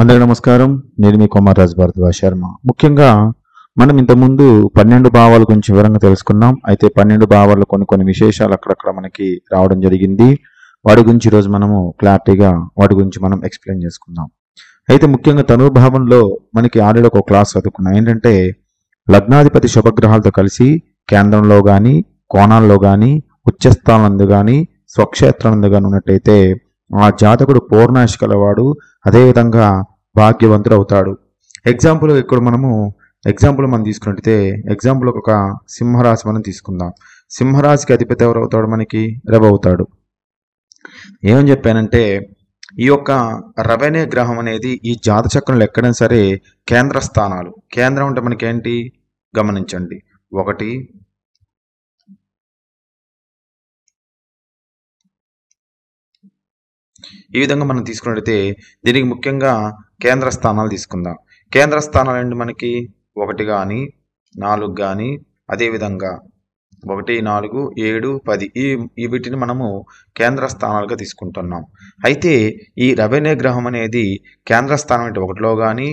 అందరికీ నమస్కారం నేను మీ కుమార్ రాజ్ భారద్వాజ్ శర్మ ముఖ్యంగా మనం ఇంతకుముందు పన్నెండు భావాల గురించి వివరంగా తెలుసుకున్నాం అయితే పన్నెండు భావాలు కొన్ని కొన్ని విశేషాలు అక్కడక్కడ మనకి రావడం జరిగింది వాటి గురించి ఈరోజు మనము క్లారిటీగా వాటి గురించి మనం ఎక్స్ప్లెయిన్ చేసుకుందాం అయితే ముఖ్యంగా తనుభావంలో మనకి ఆల్రెడీ ఒక క్లాస్ చదువుకున్నాం ఏంటంటే లగ్నాధిపతి శుభగ్రహాలతో కలిసి కేంద్రంలో కానీ కోణాల్లో కానీ ఉచ్చస్థానందు కానీ స్వక్షేత్రం కానీ ఉన్నట్టయితే ఆ జాతకుడు పూర్ణాశ కలవాడు అదేవిధంగా భాగ్యవంతుడు అవుతాడు ఎగ్జాంపుల్ ఇక్కడ మనము ఎగ్జాంపుల్ మనం తీసుకున్నట్టయితే ఎగ్జాంపుల్ ఒక సింహరాశి మనం తీసుకుందాం సింహరాశికి అధిపతి ఎవరు అవుతాడు మనకి రవి అవుతాడు ఏమని చెప్పానంటే ఈ యొక్క రవనే గ్రహం అనేది ఈ జాత చక్రంలో ఎక్కడైనా సరే కేంద్ర స్థానాలు కేంద్రం అంటే మనకేంటి గమనించండి ఒకటి ఈ విధంగా మనం తీసుకున్నట్టయితే దీనికి ముఖ్యంగా కేంద్ర స్థానాలు తీసుకుందాం కేంద్ర స్థానాలు ఏంటి మనకి ఒకటి కానీ నాలుగు కానీ అదేవిధంగా ఒకటి నాలుగు ఏడు పది ఈ ఈ వీటిని మనము కేంద్ర స్థానాలుగా తీసుకుంటున్నాం అయితే ఈ రవేణే గ్రహం అనేది కేంద్ర స్థానం అంటే ఒకటిలో కానీ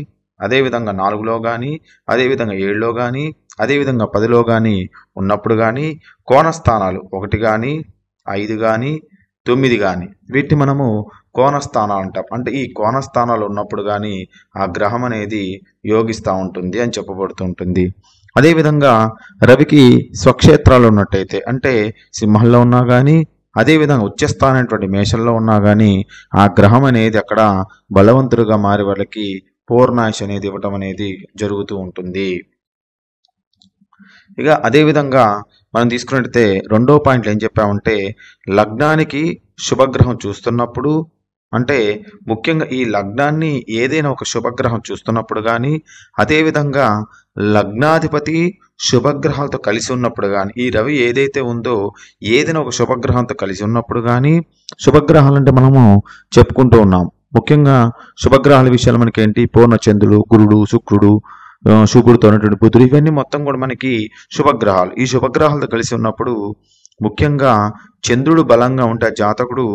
అదేవిధంగా నాలుగులో కానీ అదేవిధంగా ఏడులో కానీ అదేవిధంగా పదిలో కానీ ఉన్నప్పుడు కానీ కోణ స్థానాలు ఒకటి కానీ ఐదు కానీ తొమ్మిది కానీ వీటిని మనము కోణస్థానాలు అంటాం అంటే ఈ కోణస్థానాలు ఉన్నప్పుడు కానీ ఆ గ్రహం అనేది యోగిస్తూ ఉంటుంది అని చెప్పబడుతుంటుంది అదేవిధంగా రవికి స్వక్షేత్రాలు ఉన్నట్టయితే అంటే సింహంలో ఉన్నా కానీ అదేవిధంగా ఉచ్చస్థానటువంటి మేషంలో ఉన్నా కానీ ఆ గ్రహం అనేది అక్కడ బలవంతుడుగా మారి వాళ్ళకి పూర్ణాయుష్ అనేది ఇవ్వటం అనేది జరుగుతూ ఉంటుంది ఇక అదేవిధంగా మనం తీసుకున్నట్టయితే రెండో పాయింట్లు ఏం చెప్పామంటే లగ్నానికి శుభగ్రహం చూస్తున్నప్పుడు అంటే ముఖ్యంగా ఈ లగ్నాన్ని ఏదైనా ఒక శుభగ్రహం చూస్తున్నప్పుడు కానీ అదేవిధంగా లగ్నాధిపతి శుభగ్రహాలతో కలిసి ఉన్నప్పుడు కానీ ఈ రవి ఏదైతే ఉందో ఏదైనా ఒక శుభగ్రహంతో కలిసి ఉన్నప్పుడు కానీ శుభగ్రహాలు అంటే మనము చెప్పుకుంటూ ఉన్నాం ముఖ్యంగా శుభగ్రహాల విషయాలు మనకి ఏంటి పూర్ణచంద్రుడు గురుడు శుక్రుడు శుకుడుతో ఉన్నటువంటి బుధుడు ఇవన్నీ మొత్తం కూడా మనకి శుభగ్రహాలు ఈ శుభగ్రహాలతో కలిసి ఉన్నప్పుడు ముఖ్యంగా చంద్రుడు బలంగా ఉంటే జాతకుడు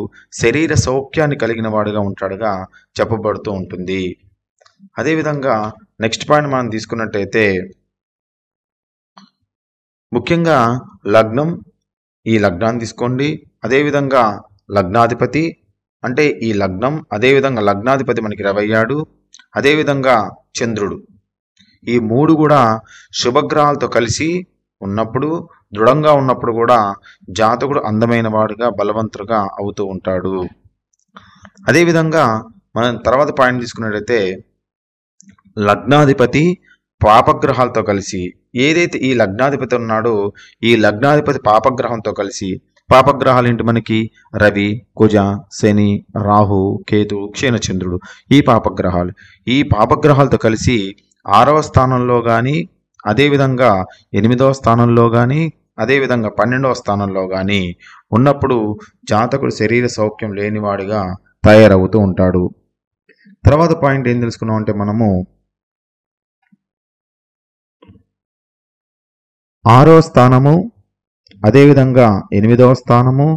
శరీర సౌఖ్యాన్ని కలిగిన వాడుగా ఉంటాడుగా చెప్పబడుతూ ఉంటుంది అదేవిధంగా నెక్స్ట్ పాయింట్ మనం తీసుకున్నట్టయితే ముఖ్యంగా లగ్నం ఈ లగ్నాన్ని తీసుకోండి అదేవిధంగా లగ్నాధిపతి అంటే ఈ లగ్నం అదేవిధంగా లగ్నాధిపతి మనకి ఇరవై ఏడు అదేవిధంగా చంద్రుడు ఈ మూడు కూడా శుభగ్రహాలతో కలిసి ఉన్నప్పుడు దృఢంగా ఉన్నప్పుడు కూడా జాతకుడు అందమైన వాడుగా బలవంతుడుగా అవుతూ ఉంటాడు అదేవిధంగా మనం తర్వాత పాయింట్ తీసుకున్నట్లయితే లగ్నాధిపతి పాపగ్రహాలతో కలిసి ఏదైతే ఈ లగ్నాధిపతి ఉన్నాడో ఈ లగ్నాధిపతి పాపగ్రహంతో కలిసి పాపగ్రహాలు ఏంటి మనకి రవి కుజ శని రాహు కేతు క్షీణచంద్రుడు ఈ పాపగ్రహాలు ఈ పాపగ్రహాలతో కలిసి ఆరవ స్థానంలో కానీ అదేవిధంగా ఎనిమిదవ స్థానంలో కానీ అదేవిధంగా పన్నెండవ స్థానంలో కానీ ఉన్నప్పుడు జాతకుడు శరీర సౌఖ్యం లేనివాడిగా తయారవుతూ ఉంటాడు తర్వాత పాయింట్ ఏం తెలుసుకున్నాం అంటే మనము ఆరో స్థానము అదేవిధంగా ఎనిమిదవ స్థానము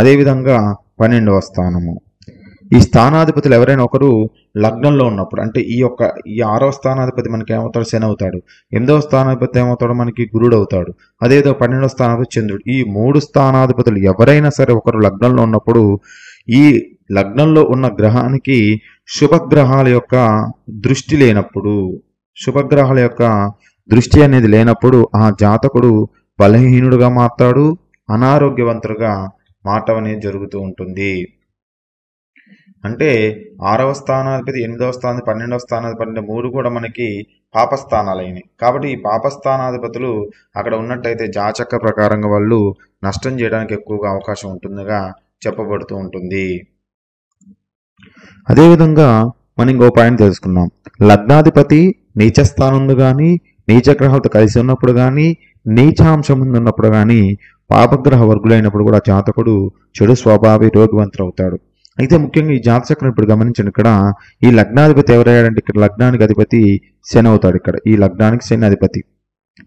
అదేవిధంగా పన్నెండవ స్థానము ఈ స్థానాధిపతులు ఎవరైనా ఒకరు లగ్నంలో ఉన్నప్పుడు అంటే ఈ యొక్క ఈ ఆరవ స్థానాధిపతి మనకి ఏమవుతాడు శని అవుతాడు ఎనిమిదవ స్థానాధిపతి ఏమవుతాడు మనకి గురుడు అవుతాడు అదేదో పన్నెండవ స్థానాధిపతి చంద్రుడు ఈ మూడు స్థానాధిపతులు ఎవరైనా సరే ఒకరు లగ్నంలో ఉన్నప్పుడు ఈ లగ్నంలో ఉన్న గ్రహానికి శుభగ్రహాల యొక్క దృష్టి లేనప్పుడు శుభగ్రహాల యొక్క దృష్టి అనేది లేనప్పుడు ఆ జాతకుడు బలహీనుడుగా మారుతాడు అనారోగ్యవంతుడుగా మాట అనేది జరుగుతూ ఉంటుంది అంటే ఆరవ స్థానాధిపతి ఎనిమిదవ స్థానాధిపతి పన్నెండవ స్థానాధిపతి అంటే మూడు కూడా మనకి పాపస్థానాలైనవి కాబట్టి ఈ పాపస్థానాధిపతులు అక్కడ ఉన్నట్టయితే జాచక్క ప్రకారంగా వాళ్ళు నష్టం చేయడానికి ఎక్కువగా అవకాశం ఉంటుందిగా చెప్పబడుతూ ఉంటుంది అదేవిధంగా మనం ఇంకో పాయింట్ తెలుసుకున్నాం లగ్నాధిపతి నీచస్థానంలో కానీ నీచగ్రహాలతో కలిసి ఉన్నప్పుడు కానీ నీచాంశం ఉన్నప్పుడు కానీ పాపగ్రహ వర్గులైనప్పుడు కూడా జాతకుడు చెడు స్వభావి రోగివంతుడు అవుతాడు అయితే ముఖ్యంగా ఈ జాతచక్రం ఇప్పుడు గమనించండి ఇక్కడ ఈ లగ్నాధిపతి ఎవరయ్యాడంటే ఇక్కడ లగ్నానికి అధిపతి శని అవుతాడు ఇక్కడ ఈ లగ్నానికి శని అధిపతి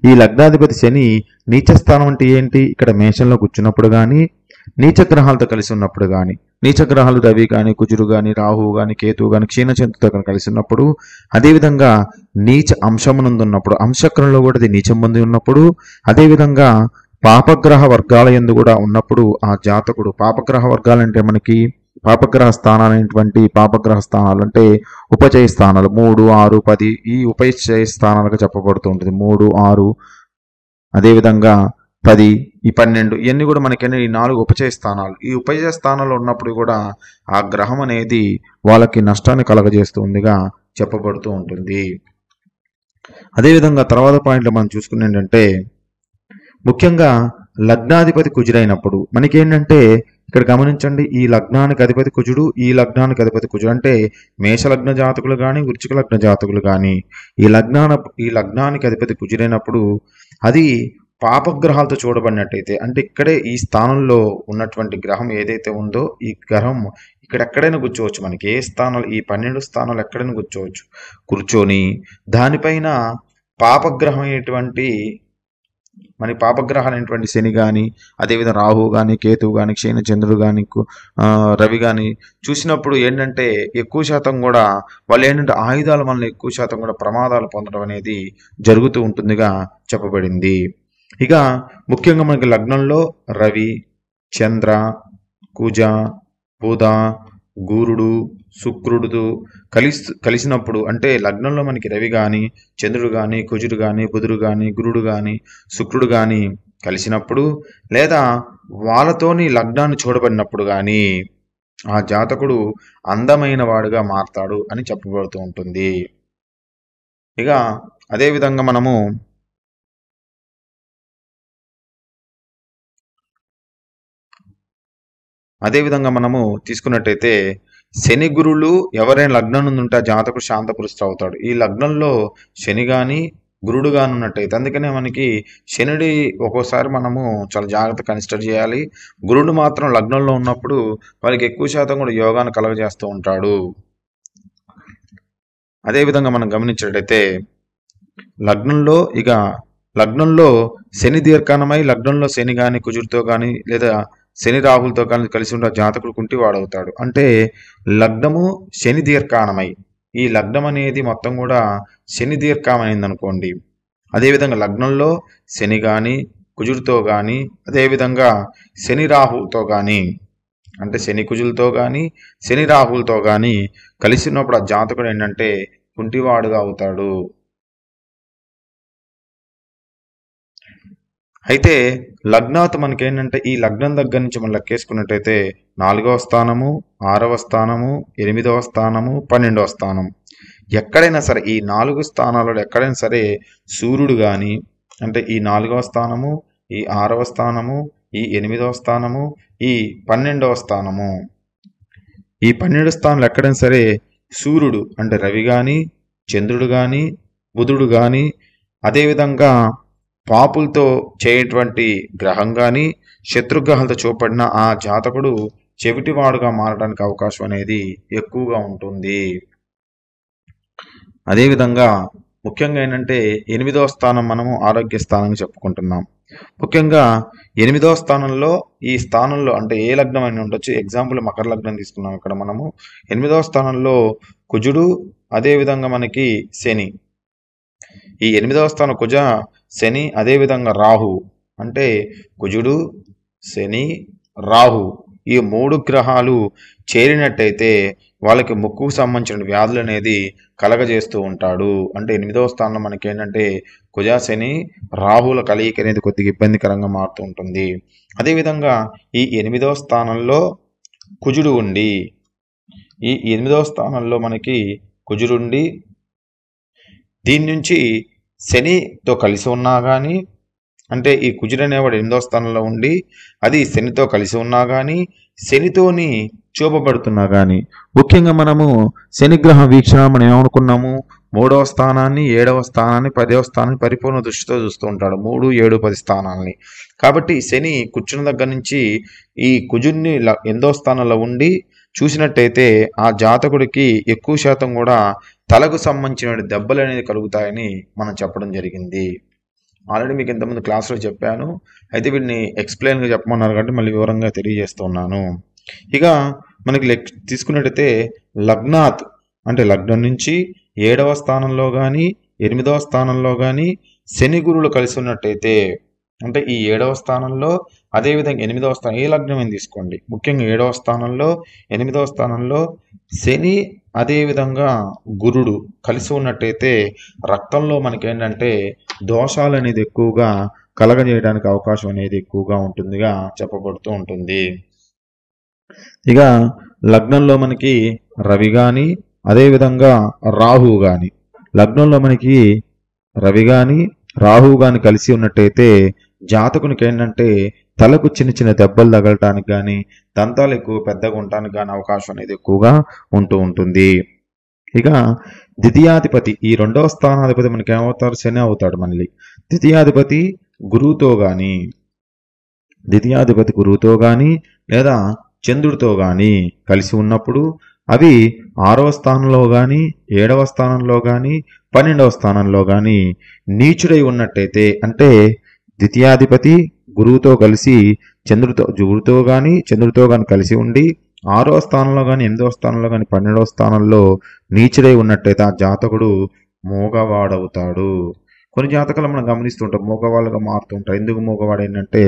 ఈ లగ్నాధిపతి శని నీచస్థానం అంటే ఏంటి ఇక్కడ మేషంలో కూర్చున్నప్పుడు కానీ నీచగ్రహాలతో కలిసి ఉన్నప్పుడు కానీ నీచగ్రహాలు రవి కానీ కుజురు కానీ రాహువు కానీ కేతువు కానీ క్షీణచంతుతో కానీ కలిసి ఉన్నప్పుడు అదేవిధంగా నీచ అంశమునందు ఉన్నప్పుడు అంశక్రంలో కూడా అది నీచం పొంది ఉన్నప్పుడు అదేవిధంగా పాపగ్రహ వర్గాల ఎందు కూడా ఉన్నప్పుడు ఆ జాతకుడు పాపగ్రహ వర్గాలంటే మనకి పాపగ్రహ స్థానాలు అనేటువంటి పాపగ్రహ స్థానాలు అంటే ఉపచయ స్థానాలు మూడు ఆరు పది ఈ ఉపచయ స్థానాలుగా చెప్పబడుతూ ఉంటుంది మూడు ఆరు అదేవిధంగా పది ఈ పన్నెండు ఇవన్నీ కూడా మనకైనా ఈ నాలుగు ఉపచయ స్థానాలు ఈ ఉపచయ స్థానాలు ఉన్నప్పుడు కూడా ఆ గ్రహం అనేది వాళ్ళకి నష్టాన్ని కలగజేస్తుందిగా చెప్పబడుతూ ఉంటుంది అదేవిధంగా తర్వాత పాయింట్లో మనం చూసుకునేంటంటే ముఖ్యంగా లగ్నాధిపతి కుజురైనప్పుడు మనకేంటంటే ఇక్కడ గమనించండి ఈ లగ్నానికి అధిపతి కుజుడు ఈ లగ్నానికి అధిపతి కుజుడు అంటే మేషలగ్న జాతకులు కానీ వృచ్చిక లగ్న జాతకులు కానీ ఈ లగ్నాన ఈ లగ్నానికి అధిపతి కుజుడైనప్పుడు అది పాపగ్రహాలతో చూడబడినట్టయితే అంటే ఇక్కడే ఈ స్థానంలో ఉన్నటువంటి గ్రహం ఏదైతే ఉందో ఈ గ్రహం ఇక్కడ ఎక్కడైనా కూర్చోవచ్చు మనకి ఏ స్థానాలు ఈ పన్నెండు స్థానాలు ఎక్కడైనా కూర్చోవచ్చు కూర్చొని దానిపైన పాపగ్రహం అయినటువంటి మరి పాపగ్రహాలైనటువంటి శని కానీ అదేవిధంగా రాహు కానీ కేతు కానీ క్షీణచంద్రుడు కానీ రవి కానీ చూసినప్పుడు ఏంటంటే ఎక్కువ శాతం కూడా వాళ్ళు ఏంటంటే ఆయుధాల వల్ల ఎక్కువ శాతం కూడా ప్రమాదాలు పొందడం అనేది జరుగుతూ ఉంటుందిగా చెప్పబడింది ఇక ముఖ్యంగా మనకి లగ్నంలో రవి చంద్ర కుజ బుధ గూరుడు శుక్రుడితో కలిసి కలిసినప్పుడు అంటే లగ్నంలో మనకి రవి కానీ చంద్రుడు కానీ కుజుడు కానీ బుధుడు కానీ గురుడు కానీ శుక్రుడు కానీ కలిసినప్పుడు లేదా వాళ్ళతోని లగ్నాన్ని చూడబడినప్పుడు కానీ ఆ జాతకుడు అందమైన వాడుగా మారతాడు అని చెప్పబడుతూ ఉంటుంది ఇక అదేవిధంగా మనము అదేవిధంగా మనము తీసుకున్నట్టయితే శని గురులు ఎవరైనా లగ్నం నుండి ఉంటే జాతకుడు శాంతపురుస్తూ అవుతాడు ఈ లగ్నంలో శని కానీ గురుడు కానీ ఉన్నట్టయితే అందుకనే మనకి శనుడి ఒక్కోసారి మనము చాలా జాగ్రత్త కన్సిడర్ చేయాలి గురుడు మాత్రం లగ్నంలో ఉన్నప్పుడు వారికి ఎక్కువ శాతం కూడా యోగాను కలగజేస్తూ ఉంటాడు అదేవిధంగా మనం గమనించినట్టయితే లగ్నంలో ఇక లగ్నంలో శని దీర్ఘానమై లగ్నంలో శని కానీ కుజుడితో కానీ లేదా శని రాహులతో కలిసి ఉండే జాతకుడు కుంటివాడవుతాడు అంటే లగ్నము శని దీర్ఘానమై ఈ లగ్నం అనేది మొత్తం కూడా శని దీర్ఘమైంది అనుకోండి అదేవిధంగా లగ్నంలో శని కానీ కుజుడితో కానీ అదేవిధంగా శని రాహులతో కానీ అంటే శని కుజులతో కానీ శని రాహులతో కానీ కలిసినప్పుడు ఆ జాతకుడు ఏంటంటే కుంటివాడుగా అవుతాడు అయితే లగ్నాత్ మనకేంటంటే ఈ లగ్నం దగ్గర నుంచి మనం లెక్కేసుకున్నట్టయితే నాలుగవ స్థానము ఆరవ స్థానము ఎనిమిదవ స్థానము పన్నెండవ స్థానం ఎక్కడైనా సరే ఈ నాలుగు స్థానాలలో ఎక్కడైనా సరే సూర్యుడు కానీ అంటే ఈ నాలుగవ స్థానము ఈ ఆరవ స్థానము ఈ ఎనిమిదవ స్థానము ఈ పన్నెండవ స్థానము ఈ పన్నెండు స్థానాలు ఎక్కడైనా సరే సూర్యుడు అంటే రవి కానీ చంద్రుడు కానీ బుధుడు కానీ అదేవిధంగా పాపులతో చేయటువంటి గ్రహం కానీ శత్రుగ్రహంతో చూపడిన ఆ జాతకుడు చెవిటివాడుగా మారడానికి అవకాశం అనేది ఎక్కువగా ఉంటుంది అదేవిధంగా ముఖ్యంగా ఏంటంటే ఎనిమిదవ స్థానం మనము ఆరోగ్య స్థానంగా చెప్పుకుంటున్నాం ముఖ్యంగా ఎనిమిదవ స్థానంలో ఈ స్థానంలో అంటే ఏ లగ్నం అని ఉండొచ్చు ఎగ్జాంపుల్ మకర లగ్నం తీసుకున్నాం ఇక్కడ మనము ఎనిమిదవ స్థానంలో కుజుడు అదేవిధంగా మనకి శని ఈ ఎనిమిదవ స్థానం కుజ శని అదేవిధంగా రాహు అంటే కుజుడు శని రాహు ఈ మూడు గ్రహాలు చేరినట్టయితే వాళ్ళకి ముక్కుకు సంబంధించిన వ్యాధులు అనేది కలగజేస్తూ ఉంటాడు అంటే ఎనిమిదవ స్థానంలో మనకి ఏంటంటే కుజాశని రాహుల కలయిక అనేది కొద్దిగా ఇబ్బందికరంగా మారుతూ ఉంటుంది అదేవిధంగా ఈ ఎనిమిదవ స్థానంలో కుజుడు ఉండి ఈ ఎనిమిదవ స్థానంలో మనకి కుజుడుండి దీని నుంచి శనితో కలిసి ఉన్నా కానీ అంటే ఈ కుజుడు అనేవాడు ఎనిమిదో స్థానంలో ఉండి అది శనితో కలిసి ఉన్నా కానీ శనితోని చూపబడుతున్నా కానీ ముఖ్యంగా మనము శనిగ్రహ వీక్షణ మనం ఏమనుకున్నాము మూడవ స్థానాన్ని ఏడవ స్థానాన్ని పదవ స్థానాన్ని పరిపూర్ణ దృష్టితో చూస్తూ ఉంటాడు మూడు ఏడు పది స్థానాలని కాబట్టి శని కూర్చున్న దగ్గర నుంచి ఈ కుజుడిని ఎందో స్థానంలో ఉండి చూసినట్టయితే ఆ జాతకుడికి ఎక్కువ శాతం కూడా తలకు సంబంధించిన దెబ్బలు అనేది కలుగుతాయని మనం చెప్పడం జరిగింది ఆల్రెడీ మీకు ఇంతకుముందు క్లాస్లో చెప్పాను అయితే వీటిని ఎక్స్ప్లెయిన్గా చెప్పమన్నారు కాబట్టి మళ్ళీ వివరంగా తెలియజేస్తున్నాను ఇక మనకి లెక్ తీసుకున్నట్టయితే లగ్నాత్ అంటే లగ్నం నుంచి ఏడవ స్థానంలో కానీ ఎనిమిదవ స్థానంలో కానీ శని గురువులు కలిసి ఉన్నట్టయితే అంటే ఈ ఏడవ స్థానంలో అదేవిధంగా ఎనిమిదవ స్థానం ఏ లగ్నం తీసుకోండి ముఖ్యంగా ఏడవ స్థానంలో ఎనిమిదవ స్థానంలో శని అదేవిధంగా గురుడు కలిసి ఉన్నట్టయితే రక్తంలో మనకేంటంటే దోషాలు అనేది ఎక్కువగా కలగజేయడానికి అవకాశం అనేది ఎక్కువగా ఉంటుందిగా చెప్పబడుతూ ఉంటుంది ఇక లగ్నంలో మనకి రవి కానీ అదేవిధంగా రాహు కానీ లగ్నంలో మనకి రవి కానీ రాహు కానీ కలిసి ఉన్నట్టయితే జాతకునికి ఏంటంటే తలకు చిన్న చిన్న దెబ్బలు తగలటానికి కానీ దంతాలు ఎక్కువ పెద్దగా ఉండటానికి కానీ అవకాశం అనేది ఎక్కువగా ఉంటూ ఉంటుంది ఇక ద్వితీయాధిపతి ఈ రెండవ స్థానాధిపతి మనకి ఏమవుతారు శని అవుతాడు మళ్ళీ ద్వితీయాధిపతి గురువుతో కానీ ద్వితీయాధిపతి గురువుతో కానీ లేదా చంద్రుడితో కానీ కలిసి ఉన్నప్పుడు అవి ఆరవ స్థానంలో కానీ ఏడవ స్థానంలో కానీ పన్నెండవ స్థానంలో కానీ నీచుడై ఉన్నట్టయితే అంటే ద్వితీయాధిపతి గురువుతో కలిసి చంద్రుడితో గురుతో కానీ చంద్రుడితో కానీ కలిసి ఉండి ఆరో స్థానంలో కానీ ఎనిమిదో స్థానంలో కానీ పన్నెండో స్థానంలో నీచుడై ఉన్నట్టయితే ఆ జాతకుడు మూగవాడవుతాడు కొన్ని జాతకాలు మనం గమనిస్తుంటాం మూగవాళ్ళుగా మారుతుంటారు ఎందుకు మూగవాడు ఏంటంటే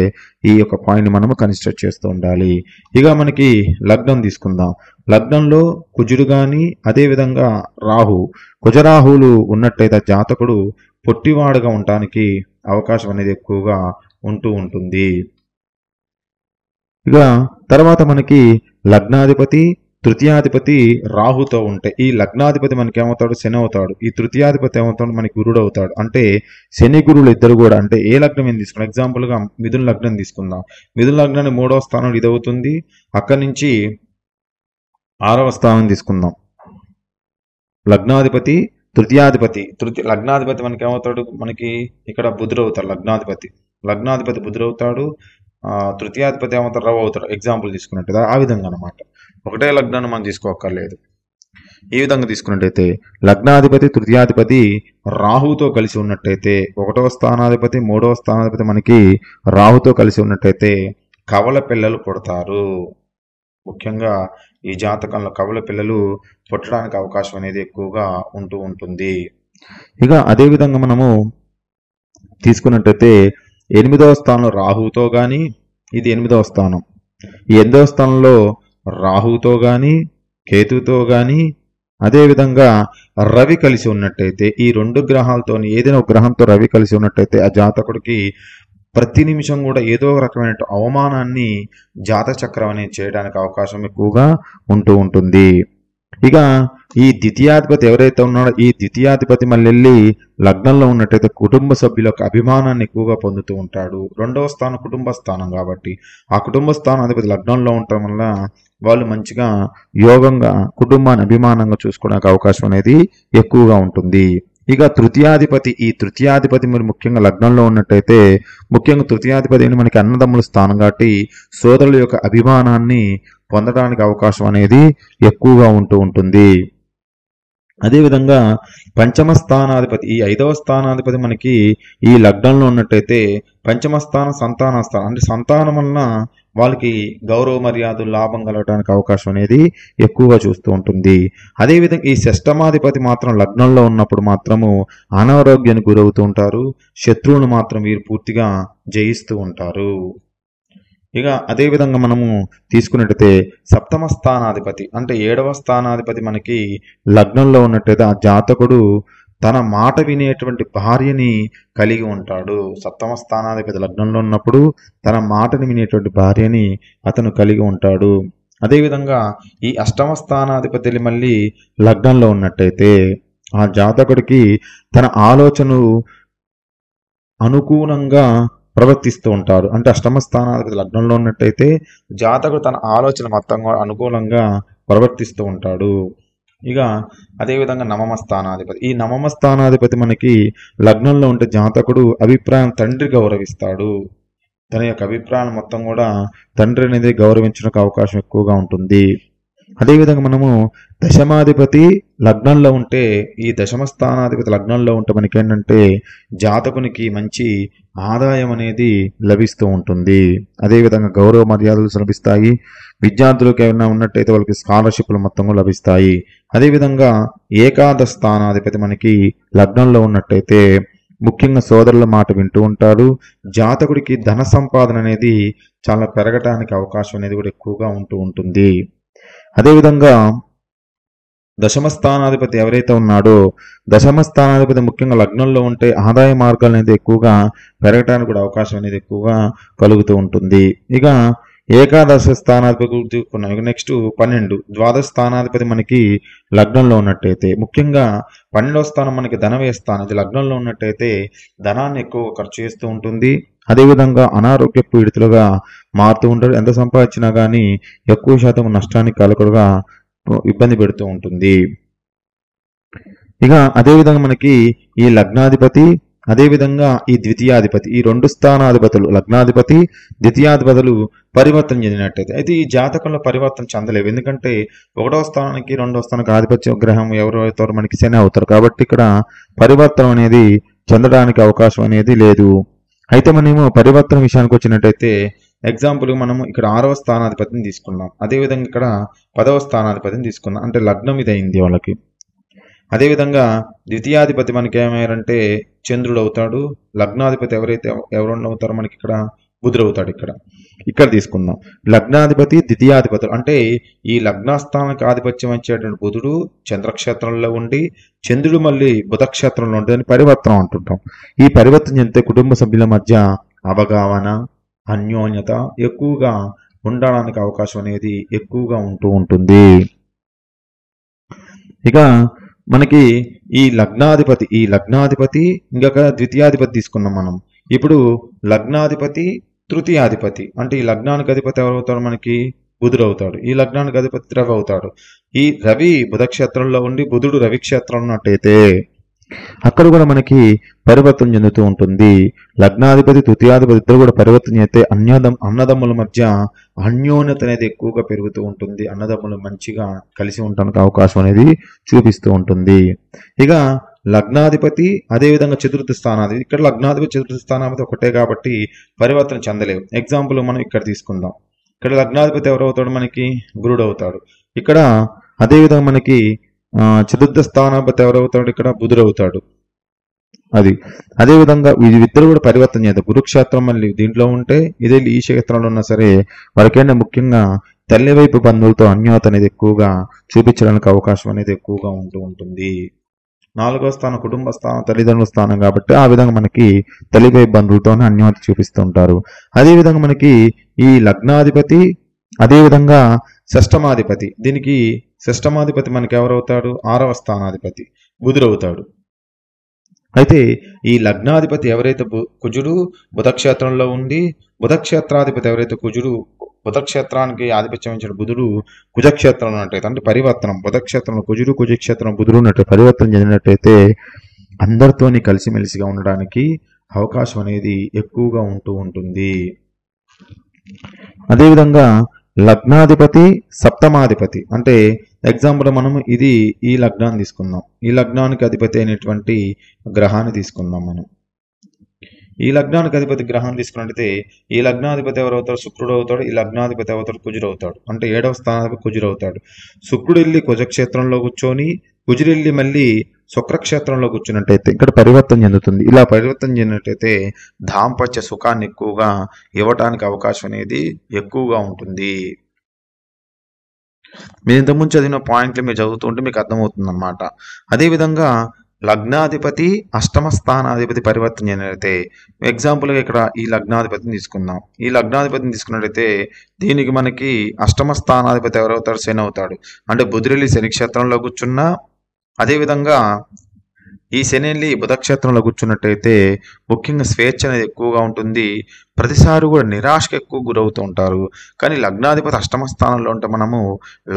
ఈ యొక్క పాయింట్ మనము కన్సిడర్ చేస్తూ ఉండాలి ఇక మనకి లగ్నం తీసుకుందాం లగ్నంలో కుజుడు కానీ అదేవిధంగా రాహు కుజరాహువులు ఉన్నట్టయితే జాతకుడు పొట్టివాడుగా ఉండటానికి అవకాశం అనేది ఎక్కువగా ఉంటూ ఉంటుంది ఇక తర్వాత మనకి లగ్నాధిపతి తృతీయాధిపతి రాహుతో ఉంటాయి ఈ లగ్నాధిపతి మనకి ఏమవుతాడు శని అవుతాడు ఈ తృతీయాధిపతి ఏమవుతాడు మనకి గురుడు అవుతాడు అంటే శని గురువులు ఇద్దరు కూడా అంటే ఏ లగ్నం ఏం తీసుకున్నాం ఎగ్జాంపుల్గా మిథున లగ్నం తీసుకుందాం మిథున లగ్నాన్ని మూడవ స్థానం ఇది అవుతుంది అక్కడి నుంచి ఆరవ స్థానం తీసుకుందాం లగ్నాధిపతి తృతీయాధిపతి తృతీయ లగ్నాధిపతి మనకి ఏమవుతాడు మనకి ఇక్కడ బుధుడవుతాడు లగ్నాధిపతి లగ్నాధిపతి బుధుడవుతాడు తృతీయాధిపతి ఏమవుతాడు రవ్ అవుతాడు ఎగ్జాంపుల్ తీసుకున్నట్టు ఆ విధంగా అనమాట ఒకటే లగ్నాన్ని మనం తీసుకోక్కర్లేదు ఈ విధంగా తీసుకున్నట్టయితే లగ్నాధిపతి తృతీయాధిపతి రాహుతో కలిసి ఉన్నట్టయితే ఒకటవ స్థానాధిపతి మూడవ స్థానాధిపతి మనకి రాహుతో కలిసి ఉన్నట్టయితే కవల పిల్లలు పుడతారు ముఖ్యంగా ఈ జాతకంలో కవుల పిల్లలు పుట్టడానికి అవకాశం అనేది ఎక్కువగా ఉంటూ ఉంటుంది ఇక అదేవిధంగా మనము తీసుకున్నట్టయితే ఎనిమిదవ స్థానంలో రాహుతో కానీ ఇది ఎనిమిదవ స్థానం ఈ ఎనిమిదవ స్థానంలో రాహుతో కానీ కేతుతో కానీ అదేవిధంగా రవి కలిసి ఉన్నట్టయితే ఈ రెండు గ్రహాలతో ఏదైనా ఒక గ్రహంతో రవి కలిసి ఉన్నట్టయితే ఆ జాతకుడికి ప్రతి నిమిషం కూడా ఏదో ఒక రకమైన అవమానాన్ని చక్రం అనేది చేయడానికి అవకాశం ఎక్కువగా ఉంటూ ఉంటుంది ఇక ఈ ద్వితీయాధిపతి ఎవరైతే ఉన్నాడో ఈ ద్వితీయాధిపతి మళ్ళీ వెళ్ళి లగ్నంలో ఉన్నట్టయితే కుటుంబ సభ్యుల యొక్క అభిమానాన్ని ఎక్కువగా పొందుతూ ఉంటాడు రెండవ స్థానం కుటుంబ స్థానం కాబట్టి ఆ కుటుంబ స్థానం అధిపతి లగ్నంలో ఉండటం వల్ల వాళ్ళు మంచిగా యోగంగా కుటుంబాన్ని అభిమానంగా చూసుకోవడానికి అవకాశం అనేది ఎక్కువగా ఉంటుంది ఇక తృతీయాధిపతి ఈ తృతీయాధిపతి మరి ముఖ్యంగా లగ్నంలో ఉన్నట్టయితే ముఖ్యంగా తృతీయాధిపతి అని మనకి అన్నదమ్ముల స్థానం కాబట్టి సోదరుల యొక్క అభిమానాన్ని పొందడానికి అవకాశం అనేది ఎక్కువగా ఉంటూ ఉంటుంది అదేవిధంగా పంచమ స్థానాధిపతి ఈ ఐదవ స్థానాధిపతి మనకి ఈ లగ్నంలో ఉన్నట్టయితే పంచమ స్థానం సంతాన స్థానం అంటే సంతానం వలన వాళ్ళకి గౌరవ మర్యాదలు లాభం కలగడానికి అవకాశం అనేది ఎక్కువగా చూస్తూ ఉంటుంది అదేవిధంగా ఈ శిష్టమాధిపతి మాత్రం లగ్నంలో ఉన్నప్పుడు మాత్రము అనారోగ్యానికి గురవుతూ ఉంటారు శత్రువును మాత్రం వీరు పూర్తిగా జయిస్తూ ఉంటారు ఇక అదేవిధంగా మనము తీసుకున్నట్టయితే సప్తమ స్థానాధిపతి అంటే ఏడవ స్థానాధిపతి మనకి లగ్నంలో ఉన్నట్టయితే ఆ జాతకుడు తన మాట వినేటువంటి భార్యని కలిగి ఉంటాడు సప్తమ స్థానాధిపతి లగ్నంలో ఉన్నప్పుడు తన మాటని వినేటువంటి భార్యని అతను కలిగి ఉంటాడు అదేవిధంగా ఈ అష్టమ స్థానాధిపతిని మళ్ళీ లగ్నంలో ఉన్నట్టయితే ఆ జాతకుడికి తన ఆలోచనలు అనుకూలంగా ప్రవర్తిస్తూ ఉంటారు అంటే అష్టమ స్థానాధిపతి లగ్నంలో ఉన్నట్టయితే జాతకుడు తన ఆలోచన మొత్తంగా అనుకూలంగా ప్రవర్తిస్తూ ఉంటాడు ఇక అదేవిధంగా నవమ స్థానాధిపతి ఈ నవమ స్థానాధిపతి మనకి లగ్నంలో ఉంటే జాతకుడు అభిప్రాయం తండ్రి గౌరవిస్తాడు తన యొక్క అభిప్రాయం మొత్తం కూడా తండ్రి అనేది గౌరవించడానికి అవకాశం ఎక్కువగా ఉంటుంది అదేవిధంగా మనము దశమాధిపతి లగ్నంలో ఉంటే ఈ దశమ స్థానాధిపతి లగ్నంలో ఉంటే మనకి ఏంటంటే జాతకునికి మంచి ఆదాయం అనేది లభిస్తూ ఉంటుంది అదేవిధంగా గౌరవ మర్యాదలు లభిస్తాయి విద్యార్థులకు ఏమైనా ఉన్నట్టయితే వాళ్ళకి స్కాలర్షిప్లు మొత్తము లభిస్తాయి అదేవిధంగా ఏకాదశ స్థానాధిపతి మనకి లగ్నంలో ఉన్నట్టయితే ముఖ్యంగా సోదరుల మాట వింటూ ఉంటారు జాతకుడికి ధన సంపాదన అనేది చాలా పెరగటానికి అవకాశం అనేది కూడా ఎక్కువగా ఉంటూ ఉంటుంది అదేవిధంగా దశమస్థానాధిపతి ఎవరైతే ఉన్నాడో దశమస్థానాధిపతి ముఖ్యంగా లగ్నంలో ఉంటే ఆదాయ మార్గాలు అనేది ఎక్కువగా పెరగడానికి కూడా అవకాశం అనేది ఎక్కువగా కలుగుతూ ఉంటుంది ఇక ఏకాదశ స్థానాధిపతి గుర్తుకున్నాం ఇక నెక్స్ట్ పన్నెండు ద్వాదశ స్థానాధిపతి మనకి లగ్నంలో ఉన్నట్టయితే ముఖ్యంగా పన్నెండవ స్థానం మనకి ధనవే స్థానం ఇది లగ్నంలో ఉన్నట్టయితే ధనాన్ని ఎక్కువగా ఖర్చు చేస్తూ ఉంటుంది అదేవిధంగా అనారోగ్య పీడితులుగా మారుతూ ఉంటారు ఎంత సంపాదించినా కానీ ఎక్కువ శాతం నష్టానికి కాలకుడుగా ఇబ్బంది పెడుతూ ఉంటుంది ఇక అదేవిధంగా మనకి ఈ లగ్నాధిపతి అదేవిధంగా ఈ ద్వితీయాధిపతి ఈ రెండు స్థానాధిపతులు లగ్నాధిపతి ద్వితీయాధిపతులు పరివర్తన చెందినట్టయితే అయితే ఈ జాతకంలో పరివర్తన చెందలేవు ఎందుకంటే ఒకటో స్థానానికి రెండో స్థానానికి ఆధిపత్య గ్రహం ఎవరెవరైతారో మనకి శని అవుతారు కాబట్టి ఇక్కడ పరివర్తనం అనేది చెందడానికి అవకాశం అనేది లేదు అయితే మనము పరివర్తన విషయానికి వచ్చినట్టయితే ఎగ్జాంపుల్ మనం ఇక్కడ ఆరవ స్థానాధిపతిని తీసుకున్నాం అదేవిధంగా ఇక్కడ పదవ స్థానాధిపతిని తీసుకున్నాం అంటే లగ్నం ఇది అయింది వాళ్ళకి అదేవిధంగా ద్వితీయాధిపతి మనకి ఏమయ్యారంటే చంద్రుడు అవుతాడు లగ్నాధిపతి ఎవరైతే ఎవరన్నా అవుతారో మనకి ఇక్కడ బుధుడు అవుతాడు ఇక్కడ ఇక్కడ తీసుకుందాం లగ్నాధిపతి ద్వితీయాధిపతులు అంటే ఈ లగ్నస్థానానికి ఆధిపత్యం వచ్చేటువంటి బుధుడు చంద్రక్షేత్రంలో ఉండి చంద్రుడు మళ్ళీ బుధక్షేత్రంలో ఉంటుందని పరివర్తనం అంటుంటాం ఈ పరివర్తన చెందితే కుటుంబ సభ్యుల మధ్య అవగాహన అన్యోన్యత ఎక్కువగా ఉండడానికి అవకాశం అనేది ఎక్కువగా ఉంటూ ఉంటుంది ఇక మనకి ఈ లగ్నాధిపతి ఈ లగ్నాధిపతి ఇంకొక ద్వితీయాధిపతి తీసుకున్నాం మనం ఇప్పుడు లగ్నాధిపతి తృతీయాధిపతి అంటే ఈ లగ్నానికి అధిపతి ఎవరవుతాడు మనకి బుధుడు అవుతాడు ఈ లగ్నానికి అధిపతి రవి అవుతాడు ఈ రవి బుధక్షేత్రంలో ఉండి బుధుడు రవిక్షేత్రం ఉన్నట్టయితే అక్కడ కూడా మనకి పరివర్తన చెందుతూ ఉంటుంది లగ్నాధిపతి తృతీయాధిపతి ఇద్దరు కూడా పరివర్తన చేస్తే అన్యోదం అన్నదమ్ముల మధ్య అన్యోన్యత అనేది ఎక్కువగా పెరుగుతూ ఉంటుంది అన్నదమ్ములు మంచిగా కలిసి ఉండడానికి అవకాశం అనేది చూపిస్తూ ఉంటుంది ఇక లగ్నాధిపతి అదేవిధంగా చతుర్థ స్థానాధిపతి ఇక్కడ లగ్నాధిపతి చతుర్థ స్థానాధిపతి ఒకటే కాబట్టి పరివర్తన చెందలేవు ఎగ్జాంపుల్ మనం ఇక్కడ తీసుకుందాం ఇక్కడ లగ్నాధిపతి ఎవరవుతాడు మనకి గురుడు అవుతాడు ఇక్కడ అదేవిధంగా మనకి చతుర్థ స్థానాపతి ఎవరవుతాడు ఇక్కడ అవుతాడు అది అదేవిధంగా వీళ్ళిద్దరు కూడా పరివర్తన చేద్దాం గురుక్షేత్రం మళ్ళీ దీంట్లో ఉంటే ఇదే ఈ క్షేత్రంలో ఉన్నా సరే వారికైనా ముఖ్యంగా తల్లి వైపు బంధువులతో అన్యోత అనేది ఎక్కువగా చూపించడానికి అవకాశం అనేది ఎక్కువగా ఉంటూ ఉంటుంది నాలుగో స్థానం కుటుంబ స్థానం తల్లిదండ్రుల స్థానం కాబట్టి ఆ విధంగా మనకి తల్లి వైపు బంధువులతోనే అన్యోత చూపిస్తుంటారు అదేవిధంగా మనకి ఈ లగ్నాధిపతి అదేవిధంగా షష్టమాధిపతి దీనికి షష్టమాధిపతి మనకి ఎవరవుతాడు ఆరవ స్థానాధిపతి బుధుడవుతాడు అయితే ఈ లగ్నాధిపతి ఎవరైతే కుజుడు బుధక్షేత్రంలో ఉండి బుధక్షేత్రాధిపతి ఎవరైతే కుజుడు బుధక్షేత్రానికి ఆధిపత్యం ఇచ్చిన బుధుడు కుజక్షేత్రం ఉన్నట్టయితే అంటే పరివర్తనం బుధక్షేత్రం కుజుడు కుజక్షేత్రం బుధుడు ఉన్నట్టు పరివర్తనం చెందినట్టయితే అందరితోని కలిసిమెలిసిగా ఉండడానికి అవకాశం అనేది ఎక్కువగా ఉంటూ ఉంటుంది అదేవిధంగా లగ్నాధిపతి సప్తమాధిపతి అంటే ఎగ్జాంపుల్ మనం ఇది ఈ లగ్నాన్ని తీసుకుందాం ఈ లగ్నానికి అధిపతి అయినటువంటి గ్రహాన్ని తీసుకుందాం మనం ఈ లగ్నానికి అధిపతి గ్రహం తీసుకున్నట్టయితే ఈ లగ్నాధిపతి ఎవరు అవుతాడు శుక్రుడు అవుతాడు ఈ లగ్నాధిపతి అవుతాడు కుజుడు అవుతాడు అంటే ఏడవ స్థానాధిపతి కుజుడు అవుతాడు శుక్రుడు వెళ్ళి కుజక్షేత్రంలో కూర్చొని కుజురెళ్ళి మళ్ళీ శుక్రక్షేత్రంలో కూర్చున్నట్టయితే ఇక్కడ పరివర్తన చెందుతుంది ఇలా పరివర్తన చెందినట్టయితే దాంపత్య సుఖాన్ని ఎక్కువగా ఇవ్వటానికి అవకాశం అనేది ఎక్కువగా ఉంటుంది మీరు ఇంతకుముందు చదివిన పాయింట్లు మీరు చదువుతుంటే మీకు అర్థమవుతుంది అనమాట అదేవిధంగా లగ్నాధిపతి అష్టమ స్థానాధిపతి పరివర్తన చెందినట్లయితే ఎగ్జాంపుల్గా ఇక్కడ ఈ లగ్నాధిపతిని తీసుకుందాం ఈ లగ్నాధిపతిని తీసుకున్నట్టయితే దీనికి మనకి అష్టమ స్థానాధిపతి ఎవరవుతాడు శని అవుతాడు అంటే బుధురెల్లి శనిక్షేత్రంలో కూర్చున్నా కూర్చున్న అదేవిధంగా ఈ శని బుధక్షేత్రంలో కూర్చున్నట్టయితే ముఖ్యంగా స్వేచ్ఛ అనేది ఎక్కువగా ఉంటుంది ప్రతిసారి కూడా నిరాశకు ఎక్కువ గురవుతూ ఉంటారు కానీ లగ్నాధిపతి అష్టమ స్థానంలో ఉంటే మనము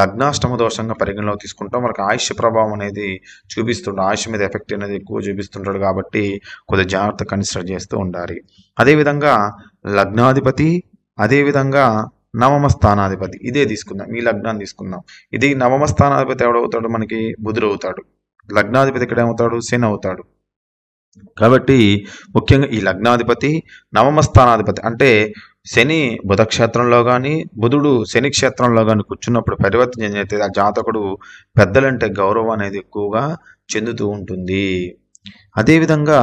లగ్నాష్టమ దోషంగా పరిగణలో తీసుకుంటాం వాళ్ళకి ఆయుష్ ప్రభావం అనేది చూపిస్తుంటాడు ఆయుష్ మీద ఎఫెక్ట్ అనేది ఎక్కువ చూపిస్తుంటాడు కాబట్టి కొద్దిగా జాగ్రత్త కన్సిడర్ చేస్తూ ఉండాలి అదేవిధంగా లగ్నాధిపతి అదేవిధంగా నవమ స్థానాధిపతి ఇదే తీసుకుందాం ఈ లగ్నాన్ని తీసుకుందాం ఇది నవమ స్థానాధిపతి ఎవడవుతాడు మనకి బుధుడు అవుతాడు లగ్నాధిపతి ఇక్కడ ఏమవుతాడు శని అవుతాడు కాబట్టి ముఖ్యంగా ఈ లగ్నాధిపతి నవమ స్థానాధిపతి అంటే శని బుధక్షేత్రంలో కానీ బుధుడు శని క్షేత్రంలో కానీ కూర్చున్నప్పుడు పరివర్తన చెందితే ఆ జాతకుడు పెద్దలంటే గౌరవం అనేది ఎక్కువగా చెందుతూ ఉంటుంది అదేవిధంగా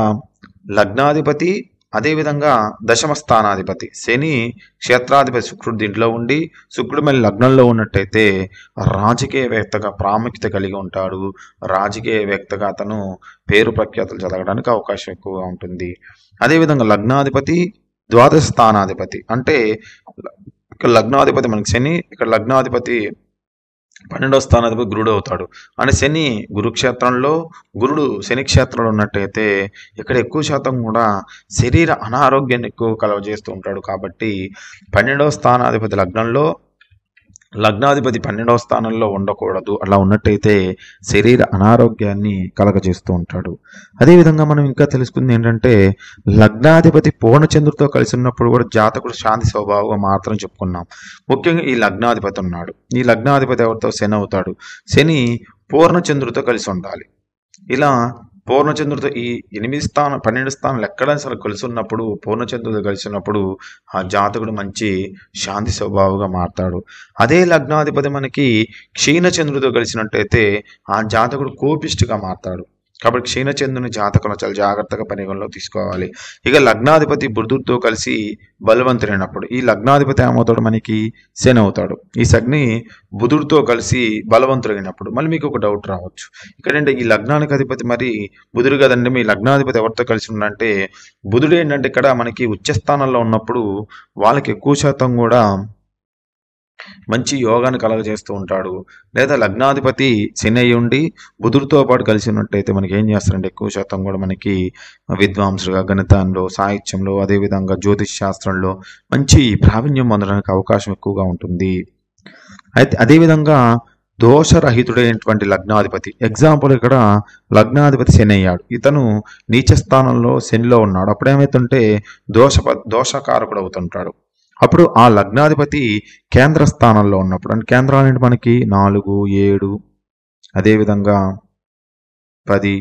లగ్నాధిపతి అదేవిధంగా దశమ స్థానాధిపతి శని క్షేత్రాధిపతి శుక్రుడు దీంట్లో ఉండి శుక్రుడు మళ్ళీ లగ్నంలో ఉన్నట్టయితే రాజకీయవేత్తగా ప్రాముఖ్యత కలిగి ఉంటాడు రాజకీయవేత్తగా అతను పేరు ప్రఖ్యాతులు చదవడానికి అవకాశం ఎక్కువగా ఉంటుంది అదేవిధంగా లగ్నాధిపతి ద్వాదశ స్థానాధిపతి అంటే ఇక్కడ లగ్నాధిపతి మనకి శని ఇక్కడ లగ్నాధిపతి పన్నెండో స్థానాధిపతి గురుడు అవుతాడు అని శని గురుక్షేత్రంలో గురుడు శని క్షేత్రంలో ఉన్నట్టయితే ఇక్కడ ఎక్కువ శాతం కూడా శరీర అనారోగ్యాన్ని ఎక్కువ చేస్తూ ఉంటాడు కాబట్టి పన్నెండో స్థానాధిపతి లగ్నంలో లగ్నాధిపతి పన్నెండవ స్థానంలో ఉండకూడదు అలా ఉన్నట్టయితే శరీర అనారోగ్యాన్ని కలగజేస్తూ ఉంటాడు అదేవిధంగా మనం ఇంకా తెలుసుకుంది ఏంటంటే లగ్నాధిపతి పూర్ణచంద్రుడితో కలిసి ఉన్నప్పుడు కూడా జాతకుడు శాంతి స్వభావం మాత్రం చెప్పుకున్నాం ముఖ్యంగా ఈ లగ్నాధిపతి ఉన్నాడు ఈ లగ్నాధిపతి ఎవరితో శని అవుతాడు శని పూర్ణచంద్రుడితో కలిసి ఉండాలి ఇలా పూర్ణచంద్రుడితో ఈ ఎనిమిది స్థానం పన్నెండు స్థానం ఎక్కడ సరే కలిసి ఉన్నప్పుడు పూర్ణచంద్రుడితో కలిసినప్పుడు ఆ జాతకుడు మంచి శాంతి స్వభావంగా మారతాడు అదే లగ్నాధిపతి మనకి క్షీణచంద్రుడితో కలిసినట్టయితే ఆ జాతకుడు కోపిష్టిగా మారతాడు కాబట్టి క్షీణచంద్రుని జాతకం చాలా జాగ్రత్తగా పరిగణలో తీసుకోవాలి ఇక లగ్నాధిపతి బుధుడితో కలిసి బలవంతుడైనప్పుడు ఈ లగ్నాధిపతి ఏమవుతాడు మనకి శని అవుతాడు ఈ సగ్ని బుధుడితో కలిసి బలవంతుడైనప్పుడు మళ్ళీ మీకు ఒక డౌట్ రావచ్చు ఇక్కడంటే ఈ లగ్నానికి అధిపతి మరి బుధుడు కదండి మీ లగ్నాధిపతి ఎవరితో కలిసి ఉందంటే బుధుడు ఏంటంటే ఇక్కడ మనకి ఉచ్చస్థానంలో ఉన్నప్పుడు వాళ్ళకి ఎక్కువ శాతం కూడా మంచి యోగాన్ని కలగజేస్తూ ఉంటాడు లేదా లగ్నాధిపతి శని అయి ఉండి బుధుడితో పాటు కలిసి ఉన్నట్టయితే మనకి ఏం చేస్తారంటే ఎక్కువ శాతం కూడా మనకి విద్వాంసులుగా గణితంలో సాహిత్యంలో అదేవిధంగా జ్యోతిష్ శాస్త్రంలో మంచి ప్రావీణ్యం పొందడానికి అవకాశం ఎక్కువగా ఉంటుంది అయితే అదేవిధంగా దోషరహితుడైనటువంటి లగ్నాధిపతి ఎగ్జాంపుల్ ఇక్కడ లగ్నాధిపతి శని అయ్యాడు ఇతను నీచస్థానంలో శనిలో ఉన్నాడు అప్పుడేమైతుంటే దోష దోషకారకుడు అవుతుంటాడు అప్పుడు ఆ లగ్నాధిపతి కేంద్ర స్థానంలో ఉన్నప్పుడు అంటే కేంద్రాలు ఏంటి మనకి నాలుగు ఏడు అదేవిధంగా పది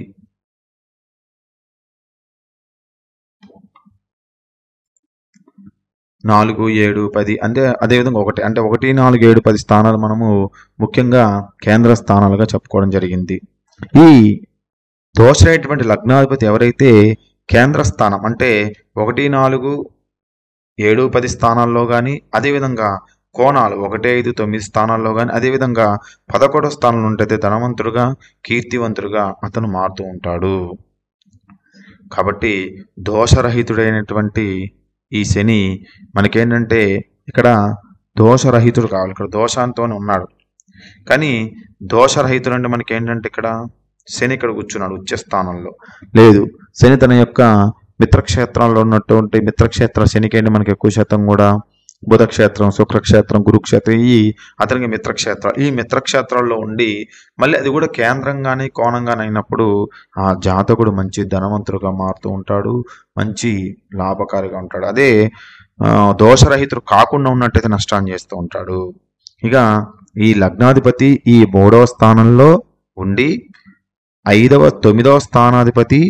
నాలుగు ఏడు పది అంటే అదేవిధంగా ఒకటి అంటే ఒకటి నాలుగు ఏడు పది స్థానాలు మనము ముఖ్యంగా కేంద్ర స్థానాలుగా చెప్పుకోవడం జరిగింది ఈ దోషమైనటువంటి లగ్నాధిపతి ఎవరైతే కేంద్ర స్థానం అంటే ఒకటి నాలుగు ఏడు పది స్థానాల్లో కానీ అదేవిధంగా కోణాలు ఒకటి ఐదు తొమ్మిది స్థానాల్లో కానీ అదేవిధంగా పదకొండో స్థానంలో ఉంటే ధనవంతుడుగా కీర్తివంతుడుగా అతను మారుతూ ఉంటాడు కాబట్టి దోషరహితుడైనటువంటి ఈ శని మనకేంటంటే ఇక్కడ దోషరహితుడు కావాలి ఇక్కడ దోషంతోనే ఉన్నాడు కానీ దోషరహితుడు అంటే మనకేంటంటే ఇక్కడ శని ఇక్కడ కూర్చున్నాడు ఉచ్చ స్థానంలో లేదు శని తన యొక్క మిత్రక్షేత్రంలో ఉన్నటువంటి మిత్రక్షేత్ర శనికైనా మనకి ఎక్కువ శాతం కూడా బుధక్షేత్రం శుక్రక్షేత్రం గురుక్షేత్రం ఈ అతనికి మిత్రక్షేత్రం ఈ మిత్రక్షేత్రంలో ఉండి మళ్ళీ అది కూడా కేంద్రంగానే కోణంగానైనప్పుడు ఆ జాతకుడు మంచి ధనవంతుడుగా మారుతూ ఉంటాడు మంచి లాభకారిగా ఉంటాడు అదే దోషరహితుడు కాకుండా ఉన్నట్టయితే నష్టాన్ని చేస్తూ ఉంటాడు ఇక ఈ లగ్నాధిపతి ఈ మూడవ స్థానంలో ఉండి ఐదవ తొమ్మిదవ స్థానాధిపతి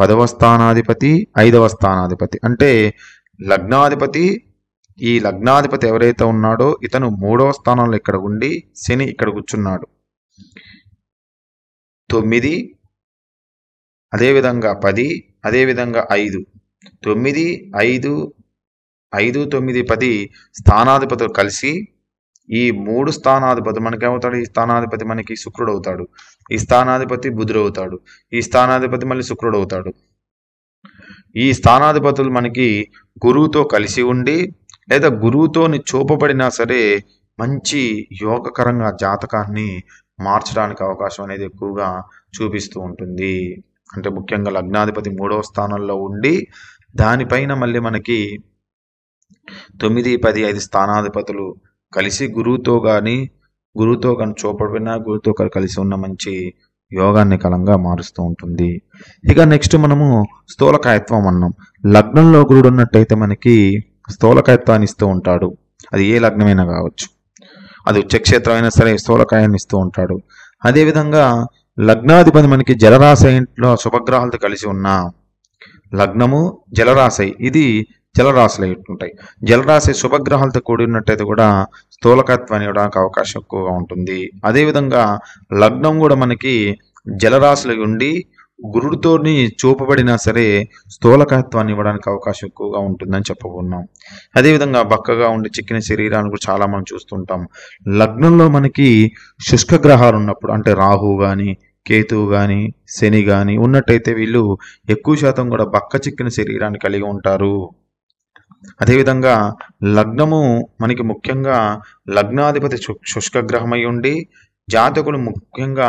పదవ స్థానాధిపతి ఐదవ స్థానాధిపతి అంటే లగ్నాధిపతి ఈ లగ్నాధిపతి ఎవరైతే ఉన్నాడో ఇతను మూడవ స్థానంలో ఇక్కడ ఉండి శని ఇక్కడ కూర్చున్నాడు తొమ్మిది అదేవిధంగా పది అదేవిధంగా ఐదు తొమ్మిది ఐదు ఐదు తొమ్మిది పది స్థానాధిపతులు కలిసి ఈ మూడు స్థానాధిపతి మనకి ఏమవుతాడు ఈ స్థానాధిపతి మనకి శుక్రుడు అవుతాడు ఈ స్థానాధిపతి బుధుడు అవుతాడు ఈ స్థానాధిపతి మళ్ళీ శుక్రుడు అవుతాడు ఈ స్థానాధిపతులు మనకి గురువుతో కలిసి ఉండి లేదా గురువుతోని చూపబడినా సరే మంచి యోగకరంగా జాతకాన్ని మార్చడానికి అవకాశం అనేది ఎక్కువగా చూపిస్తూ ఉంటుంది అంటే ముఖ్యంగా లగ్నాధిపతి మూడవ స్థానంలో ఉండి దానిపైన మళ్ళీ మనకి తొమ్మిది పది ఐదు స్థానాధిపతులు కలిసి గురువుతో కానీ గురువుతో కానీ చూపడినా గురువుతో కలిసి ఉన్న మంచి యోగాన్ని కలంగా మారుస్తూ ఉంటుంది ఇక నెక్స్ట్ మనము స్థూలకాయత్వం అన్నాం లగ్నంలో గురుడు ఉన్నట్టయితే మనకి స్థూలకాయత్వాన్ని ఇస్తూ ఉంటాడు అది ఏ లగ్నమైనా కావచ్చు అది ఉచ్చక్షేత్రమైనా సరే స్థూలకాయాన్ని ఇస్తూ ఉంటాడు అదేవిధంగా లగ్నాధిపతి మనకి జలరాశయంలో శుభగ్రహాలతో కలిసి ఉన్న లగ్నము జలరాశి ఇది జలరాశులు ఉంటాయి జలరాశి శుభగ్రహాలతో కూడినట్టయితే కూడా స్థూలకత్వాన్ని ఇవ్వడానికి అవకాశం ఎక్కువగా ఉంటుంది అదేవిధంగా లగ్నం కూడా మనకి జలరాశులు ఉండి గురుడితోని చూపబడినా సరే స్థూలకత్వాన్ని ఇవ్వడానికి అవకాశం ఎక్కువగా ఉంటుందని చెప్పబోన్నాం అదేవిధంగా బక్కగా ఉండి చిక్కిన శరీరాన్ని కూడా చాలా మనం చూస్తుంటాం లగ్నంలో మనకి శుష్క గ్రహాలు ఉన్నప్పుడు అంటే రాహు కానీ కేతువు కానీ శని కానీ ఉన్నట్టయితే వీళ్ళు ఎక్కువ శాతం కూడా బక్క చిక్కిన శరీరాన్ని కలిగి ఉంటారు అదేవిధంగా లగ్నము మనకి ముఖ్యంగా లగ్నాధిపతి శుష్కగ్రహమై ఉండి జాతకుడు ముఖ్యంగా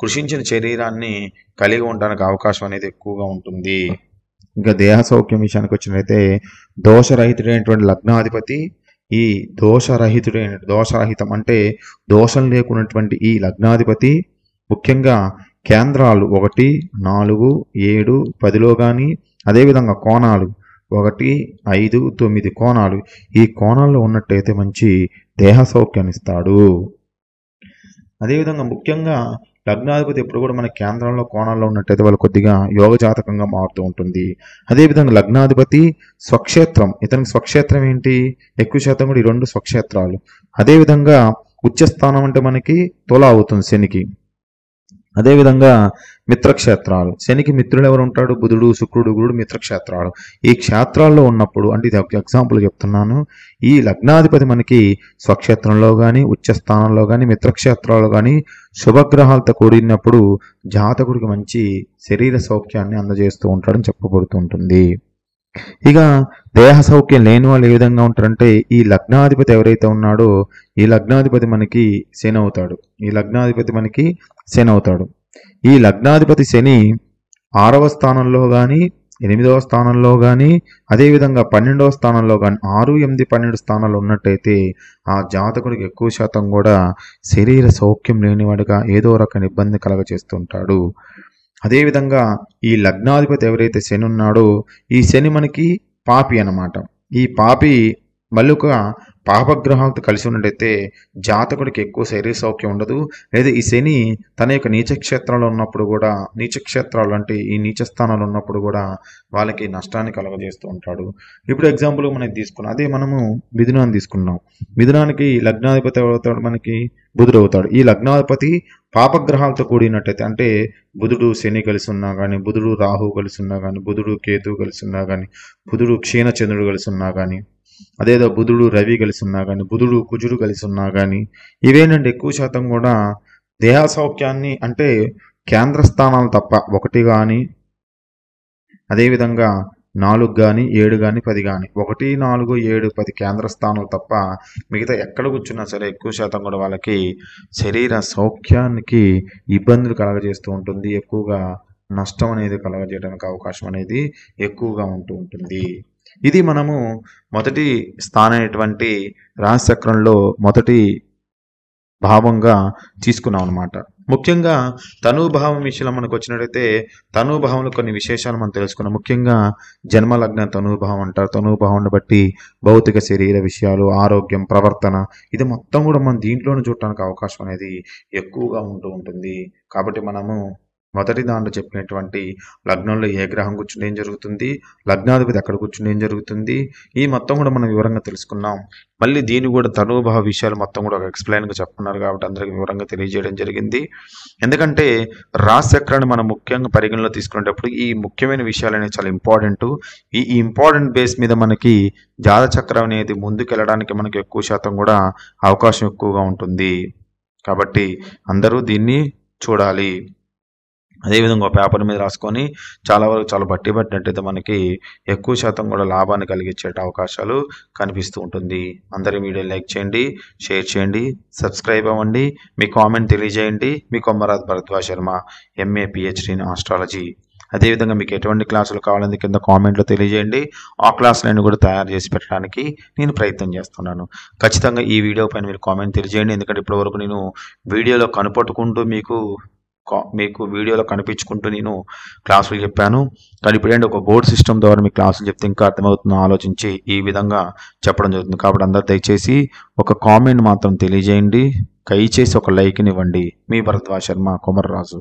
కృషించిన శరీరాన్ని కలిగి ఉండడానికి అవకాశం అనేది ఎక్కువగా ఉంటుంది ఇంకా దేహ సౌఖ్యం విషయానికి వచ్చినట్లయితే దోషరహితుడైనటువంటి లగ్నాధిపతి ఈ దోషరహితుడైన దోషరహితం అంటే దోషం లేకున్నటువంటి ఈ లగ్నాధిపతి ముఖ్యంగా కేంద్రాలు ఒకటి నాలుగు ఏడు పదిలో కానీ అదేవిధంగా కోణాలు ఒకటి ఐదు తొమ్మిది కోణాలు ఈ కోణాల్లో ఉన్నట్టయితే మంచి దేహ సౌఖ్యాన్ని ఇస్తాడు అదేవిధంగా ముఖ్యంగా లగ్నాధిపతి ఎప్పుడు కూడా మన కేంద్రంలో కోణాల్లో ఉన్నట్టయితే వాళ్ళు కొద్దిగా యోగ జాతకంగా మారుతూ ఉంటుంది అదేవిధంగా లగ్నాధిపతి స్వక్షేత్రం ఇతనికి స్వక్షేత్రం ఏంటి ఎక్కువ శాతం కూడా ఈ రెండు స్వక్షేత్రాలు అదేవిధంగా ఉచ్చస్థానం అంటే మనకి తుల అవుతుంది శనికి అదేవిధంగా మిత్రక్షేత్రాలు శనికి మిత్రుడు ఎవరు ఉంటాడు బుధుడు శుక్రుడు గురుడు మిత్రక్షేత్రాలు ఈ క్షేత్రాల్లో ఉన్నప్పుడు అంటే ఇది ఎగ్జాంపుల్ చెప్తున్నాను ఈ లగ్నాధిపతి మనకి స్వక్షేత్రంలో కానీ ఉచ్చస్థానంలో కానీ మిత్రక్షేత్రాలు కానీ శుభగ్రహాలతో కూడినప్పుడు జాతకుడికి మంచి శరీర సౌఖ్యాన్ని అందజేస్తూ ఉంటాడని చెప్పబడుతూ ఉంటుంది ఇక దేహ సౌఖ్యం లేని వాళ్ళు ఏ విధంగా ఉంటారంటే ఈ లగ్నాధిపతి ఎవరైతే ఉన్నాడో ఈ లగ్నాధిపతి మనకి శని అవుతాడు ఈ లగ్నాధిపతి మనకి శని అవుతాడు ఈ లగ్నాధిపతి శని ఆరవ స్థానంలో కానీ ఎనిమిదవ స్థానంలో కానీ అదేవిధంగా పన్నెండవ స్థానంలో కానీ ఆరు ఎనిమిది పన్నెండు స్థానాలు ఉన్నట్టయితే ఆ జాతకుడికి ఎక్కువ శాతం కూడా శరీర సౌఖ్యం లేనివాడిగా ఏదో రకం ఇబ్బంది కలగ చేస్తుంటాడు అదేవిధంగా ఈ లగ్నాధిపతి ఎవరైతే శని ఉన్నాడో ఈ శని మనకి పాపి అన్నమాట ఈ పాపి మళ్ళొక పాపగ్రహాలతో కలిసి ఉన్నట్టయితే జాతకుడికి ఎక్కువ శరీర సౌఖ్యం ఉండదు లేదా ఈ శని తన యొక్క నీచక్షేత్రంలో ఉన్నప్పుడు కూడా నీచక్షేత్రాలు అంటే ఈ నీచస్థానాలు ఉన్నప్పుడు కూడా వాళ్ళకి నష్టాన్ని కలగజేస్తూ ఉంటాడు ఇప్పుడు ఎగ్జాంపుల్ మనం తీసుకున్నాం అదే మనము మిథునాన్ని తీసుకున్నాం మిథునానికి లగ్నాధిపతి అవుతాడు మనకి బుధుడు అవుతాడు ఈ లగ్నాధిపతి పాపగ్రహాలతో కూడినట్టయితే అంటే బుధుడు శని కలిసి ఉన్నా కానీ బుధుడు రాహు కలిసి ఉన్నా కానీ బుధుడు కేతు కలిసి ఉన్నా కానీ బుధుడు క్షీణచంద్రుడు కలిసి ఉన్నా కానీ అదేదో బుధుడు రవి కలిసి ఉన్నా కానీ బుధుడు కుజుడు కలిసి ఉన్నా కానీ ఇవేనండి ఎక్కువ శాతం కూడా దేహ సౌఖ్యాన్ని అంటే కేంద్ర స్థానాలు తప్ప ఒకటి కానీ అదేవిధంగా నాలుగు కానీ ఏడు కానీ పది కానీ ఒకటి నాలుగు ఏడు పది కేంద్ర స్థానాలు తప్ప మిగతా ఎక్కడ కూర్చున్నా సరే ఎక్కువ శాతం కూడా వాళ్ళకి శరీర సౌఖ్యానికి ఇబ్బందులు కలగజేస్తూ ఉంటుంది ఎక్కువగా నష్టం అనేది కలగజేయడానికి అవకాశం అనేది ఎక్కువగా ఉంటూ ఉంటుంది ఇది మనము మొదటి స్థానమైనటువంటి రాశి చక్రంలో మొదటి భావంగా తీసుకున్నాం అనమాట ముఖ్యంగా తనుభావం విషయంలో మనకు వచ్చినట్టయితే తనుభావంలో కొన్ని విశేషాలు మనం తెలుసుకున్నాం ముఖ్యంగా జన్మలగ్న తనుభావం అంటారు తనుభావాన్ని బట్టి భౌతిక శరీర విషయాలు ఆరోగ్యం ప్రవర్తన ఇది మొత్తం కూడా మనం దీంట్లోనే చూడటానికి అవకాశం అనేది ఎక్కువగా ఉంటూ ఉంటుంది కాబట్టి మనము మొదటి దాంట్లో చెప్పినటువంటి లగ్నంలో ఏ గ్రహం కూర్చుని ఏం జరుగుతుంది లగ్నాధిపతి ఎక్కడ కూర్చుని ఏం జరుగుతుంది ఈ మొత్తం కూడా మనం వివరంగా తెలుసుకున్నాం మళ్ళీ దీని కూడా తనుభావ విషయాలు మొత్తం కూడా ఒక ఎక్స్ప్లెయిన్గా చెప్తున్నారు కాబట్టి అందరికీ వివరంగా తెలియజేయడం జరిగింది ఎందుకంటే రాశక్రాన్ని మనం ముఖ్యంగా పరిగణలో తీసుకునేటప్పుడు ఈ ముఖ్యమైన విషయాలు అనేవి చాలా ఇంపార్టెంట్ ఈ ఇంపార్టెంట్ బేస్ మీద మనకి జాతచక్రం అనేది ముందుకెళ్ళడానికి మనకి ఎక్కువ శాతం కూడా అవకాశం ఎక్కువగా ఉంటుంది కాబట్టి అందరూ దీన్ని చూడాలి అదేవిధంగా పేపర్ మీద రాసుకొని చాలా వరకు చాలా బట్టి పట్టినట్టయితే మనకి ఎక్కువ శాతం కూడా లాభాన్ని కలిగించే అవకాశాలు కనిపిస్తూ ఉంటుంది అందరి వీడియో లైక్ చేయండి షేర్ చేయండి సబ్స్క్రైబ్ అవ్వండి మీ కామెంట్ తెలియజేయండి మీ Kommaraj Bharadwa Sharma MA PhD in astrology అదేవిధంగా మీకు ఎటువంటి క్లాసులు కావాలని కింద కామెంట్లో తెలియజేయండి ఆ క్లాసులను కూడా తయారు చేసి పెట్టడానికి నేను ప్రయత్నం చేస్తున్నాను ఖచ్చితంగా ఈ వీడియో పైన మీరు కామెంట్ తెలియజేయండి ఎందుకంటే ఇప్పటివరకు నేను వీడియోలో కనుపట్టుకుంటూ మీకు మీకు వీడియోలో కనిపించుకుంటూ నేను క్లాసులు చెప్పాను కానీ ఇప్పుడు ఒక బోర్డ్ సిస్టమ్ ద్వారా మీకు క్లాసులు చెప్తే ఇంకా అర్థమవుతుందో ఆలోచించి ఈ విధంగా చెప్పడం జరుగుతుంది కాబట్టి అందరు దయచేసి ఒక కామెంట్ మాత్రం తెలియజేయండి దయచేసి ఒక లైక్ని ఇవ్వండి మీ భరద్వా శర్మ కుమర్రాజు